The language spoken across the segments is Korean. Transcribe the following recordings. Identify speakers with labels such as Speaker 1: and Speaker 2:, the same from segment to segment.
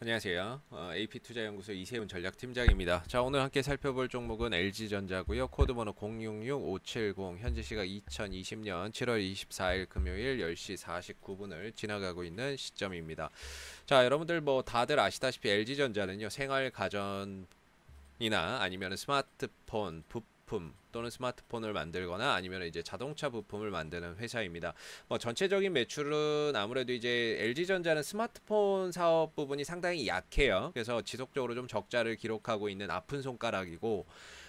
Speaker 1: 안녕하세요. 어, AP투자연구소 이세훈 전략팀장입니다. 자 오늘 함께 살펴볼 종목은 LG전자고요. 코드번호 066570 현재 시각 2020년 7월 24일 금요일 10시 49분을 지나가고 있는 시점입니다. 자 여러분들 뭐 다들 아시다시피 LG전자는요. 생활가전 이나 아니면 스마트폰 부품 또는 스마트폰을 만들거나 아니면 이제 자동차 부품을 만드는 회사입니다. 뭐 전체적인 매출은 아무래도 이제 LG전자는 스마트폰 사업 부분이 상당히 약해요. 그래서 지속적으로 좀 적자를 기록하고 있는 아픈 손가락이고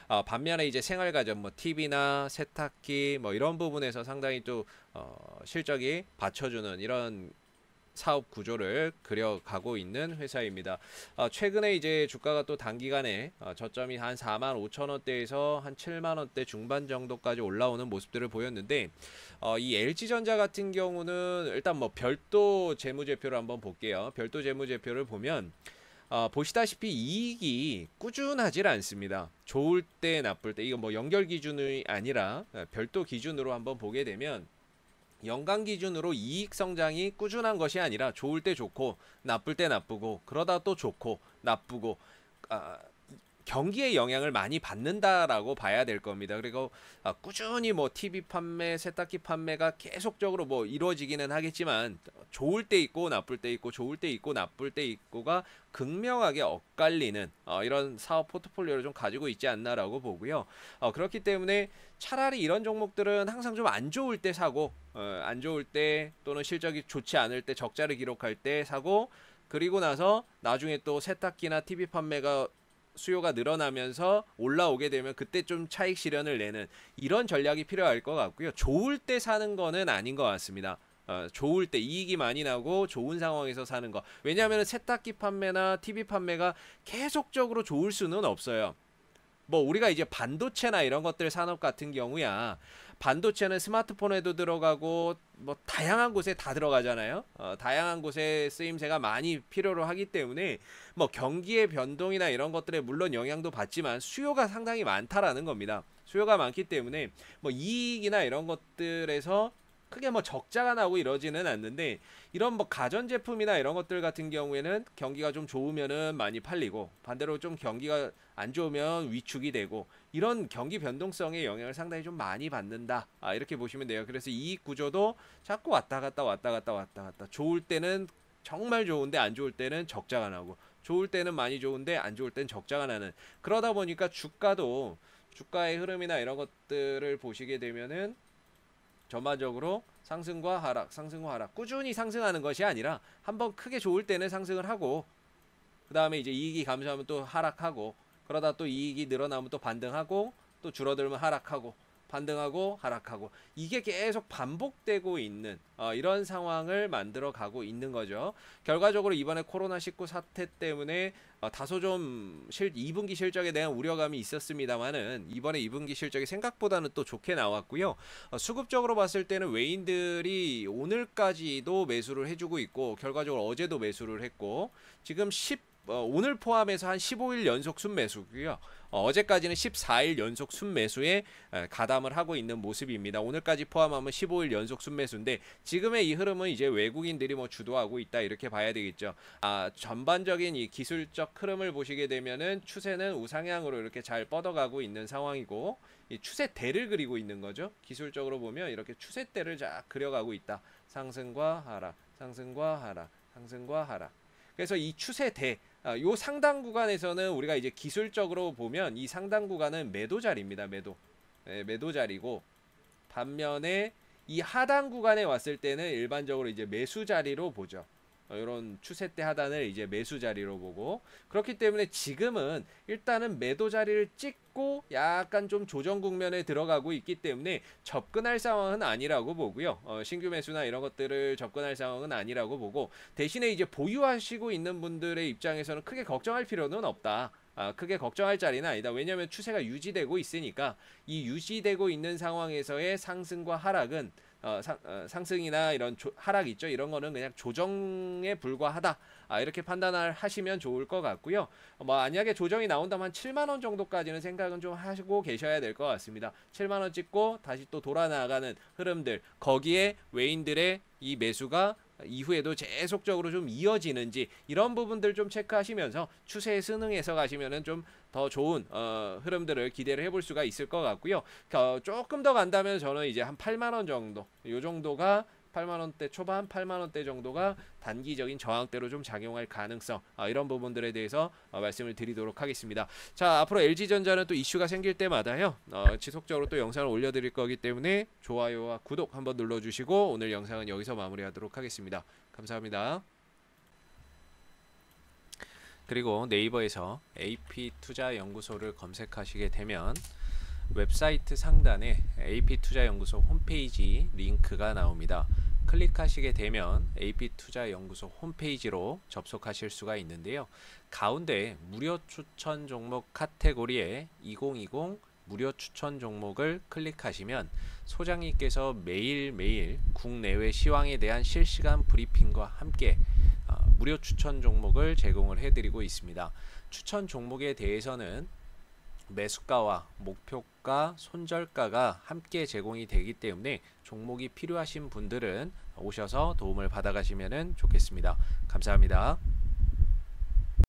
Speaker 1: 어, 반면에 이제 생활가전 뭐 TV나 세탁기 뭐 이런 부분에서 상당히 또 어, 실적이 받쳐주는 이런 사업 구조를 그려가고 있는 회사입니다. 어, 최근에 이제 주가가 또 단기간에 어, 저점이 한 4만 5천 원대에서 한 7만 원대 중반 정도까지 올라오는 모습들을 보였는데 어, 이 LG전자 같은 경우는 일단 뭐 별도 재무제표를 한번 볼게요. 별도 재무제표를 보면 어, 보시다시피 이익이 꾸준하질 않습니다. 좋을 때 나쁠 때 이거 뭐 연결 기준이 아니라 별도 기준으로 한번 보게 되면 연간 기준으로 이익 성장이 꾸준한 것이 아니라 좋을 때 좋고 나쁠 때 나쁘고 그러다 또 좋고 나쁘고 아, 경기에 영향을 많이 받는다라고 봐야 될 겁니다. 그리고 아, 꾸준히 뭐 TV 판매, 세탁기 판매가 계속적으로 뭐 이루어지기는 하겠지만 좋을 때 있고 나쁠 때 있고 좋을 때 있고 나쁠 때 있고가 극명하게 엇갈리는 어, 이런 사업 포트폴리오를 좀 가지고 있지 않나라고 보고요. 어, 그렇기 때문에 차라리 이런 종목들은 항상 좀 안 좋을 때 사고 어, 안 좋을 때 또는 실적이 좋지 않을 때 적자를 기록할 때 사고 그리고 나서 나중에 또 세탁기나 TV 판매가 수요가 늘어나면서 올라오게 되면 그때 좀 차익 실현을 내는 이런 전략이 필요할 것 같고요. 좋을 때 사는 거는 아닌 것 같습니다. 어, 좋을 때 이익이 많이 나고 좋은 상황에서 사는 거. 왜냐하면 세탁기 판매나 TV 판매가 계속적으로 좋을 수는 없어요. 뭐 우리가 이제 반도체나 이런 것들 산업 같은 경우야 반도체는 스마트폰에도 들어가고 뭐 다양한 곳에 다 들어가잖아요. 어, 다양한 곳에 쓰임새가 많이 필요로 하기 때문에 뭐 경기의 변동이나 이런 것들에 물론 영향도 받지만 수요가 상당히 많다라는 겁니다. 수요가 많기 때문에 뭐 이익이나 이런 것들에서 크게 뭐 적자가 나고 이러지는 않는데 이런 뭐 가전 제품이나 이런 것들 같은 경우에는 경기가 좀 좋으면은 많이 팔리고 반대로 좀 경기가 안 좋으면 위축이 되고 이런 경기 변동성에 영향을 상당히 좀 많이 받는다. 아, 이렇게 보시면 돼요. 그래서 이익 구조도 자꾸 왔다 갔다 왔다 갔다 왔다 갔다 좋을 때는 정말 좋은데 안 좋을 때는 적자가 나고 좋을 때는 많이 좋은데 안 좋을 땐 적자가 나는 그러다 보니까 주가도 주가의 흐름이나 이런 것들을 보시게 되면은 점화적으로 상승과 하락, 상승과 하락 꾸준히 상승하는 것이 아니라 한 번 크게 좋을 때는 상승을 하고 그 다음에 이제 이익이 감소하면 또 하락하고 그러다 또 이익이 늘어나면 또 반등하고 또 줄어들면 하락하고 반등하고 하락하고 이게 계속 반복되고 있는 어, 이런 상황을 만들어 가고 있는 거죠. 결과적으로 이번에 코로나19 사태 때문에 어, 다소 좀 실, 2분기 실적에 대한 우려감이 있었습니다만은 이번에 2분기 실적이 생각보다는 또 좋게 나왔고요. 어, 수급적으로 봤을 때는 외인들이 오늘까지도 매수를 해주고 있고 결과적으로 어제도 매수를 했고 지금 10 어, 오늘 포함해서 한 15일 연속 순매수고요. 어, 제까지는 14일 연속 순매수에 가담을 하고 있는 모습입니다. 오늘까지 포함하면 15일 연속 순매수인데 지금의 이 흐름은 이제 외국인들이 뭐 주도하고 있다 이렇게 봐야 되겠죠. 아, 전반적인 이 기술적 흐름을 보시게 되면은 추세는 우상향으로 이렇게 잘 뻗어가고 있는 상황이고 추세대를 그리고 있는 거죠. 기술적으로 보면 이렇게 추세대를 쫙 그려가고 있다. 상승과 하락, 상승과 하락, 상승과 하락. 그래서 이 추세대 아, 요상당 구간에서는 우리가 이제 기술적으로 보면 이상당 구간은 매도 자리입니다. 매도. 네, 매도 자리고 반면에 이 하단 구간에 왔을 때는 일반적으로 이제 매수 자리로 보죠. 어, 이런 추세 대 하단을 이제 매수 자리로 보고 그렇기 때문에 지금은 일단은 매도 자리를 찍고 약간 좀 조정 국면에 들어가고 있기 때문에 접근할 상황은 아니라고 보고요. 어, 신규 매수나 이런 것들을 접근할 상황은 아니라고 보고 대신에 이제 보유하시고 있는 분들의 입장에서는 크게 걱정할 필요는 없다. 아, 크게 걱정할 자리는 아니다. 왜냐하면 추세가 유지되고 있으니까 이 유지되고 있는 상황에서의 상승과 하락은 어, 상, 어, 승이나 이런 조, 하락 있죠. 이런 거는 그냥 조정에 불과하다. 아, 이렇게 판단을 하시면 좋을 것 같고요. 어, 뭐 만약에 조정이 나온다면 7만 원 정도까지는 생각은 좀 하시고 계셔야 될 것 같습니다. 7만 원 찍고 다시 또 돌아 나가는 흐름들 거기에 외인들의 이 매수가 이후에도 계속적으로 좀 이어지는지 이런 부분들 좀 체크하시면서 추세에 순응해서 가시면은 좀 더 좋은 어, 흐름들을 기대를 해볼 수가 있을 것 같고요. 어, 조금 더 간다면 저는 이제 한 8만 원 정도 요 정도가 8만원대 초반 8만원대 정도가 단기적인 저항대로 좀 작용할 가능성 아, 이런 부분들에 대해서 어, 말씀을 드리도록 하겠습니다 자 앞으로 LG전자는 또 이슈가 생길 때마다요 어, 지속적으로 또 영상을 올려드릴 거기 때문에 좋아요와 구독 한번 눌러주시고 오늘 영상은 여기서 마무리하도록 하겠습니다 감사합니다 그리고 네이버에서 AP투자연구소를 검색하시게 되면 웹사이트 상단에 AP투자연구소 홈페이지 링크가 나옵니다. 클릭하시게 되면 AP투자연구소 홈페이지로 접속하실 수가 있는데요. 가운데 무료 추천 종목 카테고리에 2020 무료 추천 종목을 클릭하시면 소장님께서 매일매일 국내외 시황에 대한 실시간 브리핑과 함께 어, 무료 추천 종목을 제공을 해드리고 있습니다. 추천 종목에 대해서는 매수가와 목표가, 손절가가 함께 제공이 되기 때문에 종목이 필요하신 분들은 오셔서 도움을 받아가시면 좋겠습니다. 감사합니다.